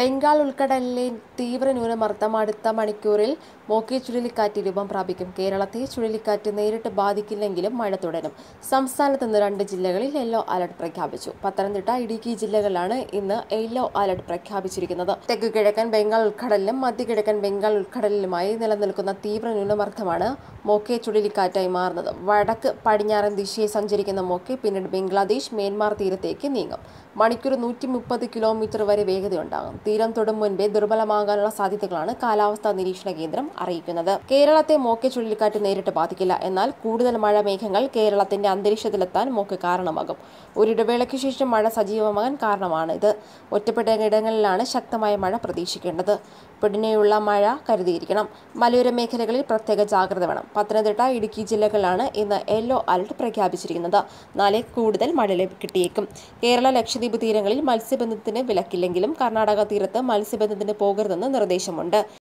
ബംഗാൾ ഉൾക്കടലിലെ തീവ്ര ന്യൂനമർദ്ദം അടുത്ത മണിക്കൂറിൽ മോക്കി ചുഴലിക്കാറ്റ് രൂപം പ്രാപിക്കും കേരളത്തെ ചുഴലിക്കാറ്റ് നേരിട്ട് ബാധിക്കില്ലെങ്കിലും മഴ തുടരും സംസ്ഥാനത്ത് ഇന്ന് രണ്ട് ജില്ലകളിൽ യെല്ലോ അലർട്ട് പ്രഖ്യാപിച്ചു പത്തനംതിട്ട ഇടുക്കി ജില്ലകളിലാണ് ഇന്ന് യെല്ലോ അലർട്ട് പ്രഖ്യാപിച്ചിരിക്കുന്നത് തെക്ക് കിഴക്കൻ ബംഗാൾ ഉൾക്കടലിലും മധ്യ കിഴക്കൻ ബംഗാൾ ഉൾക്കടലിലുമായി നിലനിൽക്കുന്ന തീവ്ര ന്യൂനമർദ്ദമാണ് മോക്കെ ചുഴലിക്കാറ്റായി മാറുന്നത് വടക്ക് പടിഞ്ഞാറൻ ദിശയെ സഞ്ചരിക്കുന്ന മോക്കെ പിന്നീട് ബംഗ്ലാദേശ് മ്യാൻമാർ തീരത്തേക്ക് നീങ്ങും മണിക്കൂർ നൂറ്റി കിലോമീറ്റർ വരെ വേഗതയുണ്ടാകും തീരം തൊടും മുൻപേ ദുർബലമാകാനുള്ള സാധ്യതകളാണ് കാലാവസ്ഥാ നിരീക്ഷണ കേന്ദ്രം അറിയിക്കുന്നത് കേരളത്തെ മോക്കെ ചുഴലിക്കാറ്റ് നേരിട്ട് ബാധിക്കില്ല എന്നാൽ കൂടുതൽ മഴ മേഘങ്ങൾ കേരളത്തിന്റെ അന്തരീക്ഷത്തിലെത്താൻ മോക്ക് കാരണമാകും ഒരിടവേളയ്ക്ക് ശേഷം മഴ സജീവമാകാൻ കാരണമാണ് ഇത് ഒറ്റപ്പെട്ട ഇടങ്ങളിലാണ് ശക്തമായ മഴ പ്രതീക്ഷിക്കേണ്ടത് പൊടിനെയുള്ള മഴ കരുതിയിരിക്കണം മലയോര മേഖലകളിൽ പ്രത്യേക ജാഗ്രത വേണം പത്തനംതിട്ട ഇടുക്കി ജില്ലകളിലാണ് ഇന്ന് യെല്ലോ അലർട്ട് പ്രഖ്യാപിച്ചിരിക്കുന്നത് നാളെ കൂടുതൽ മഴ കിട്ടിയേക്കും കേരള ലക്ഷദ്വീപ് തീരങ്ങളിൽ മത്സ്യബന്ധനത്തിന് വിലക്കില്ലെങ്കിലും കർണാടക തീരത്ത് മത്സ്യബന്ധനത്തിന് പോകരുതെന്ന് നിർദ്ദേശമുണ്ട്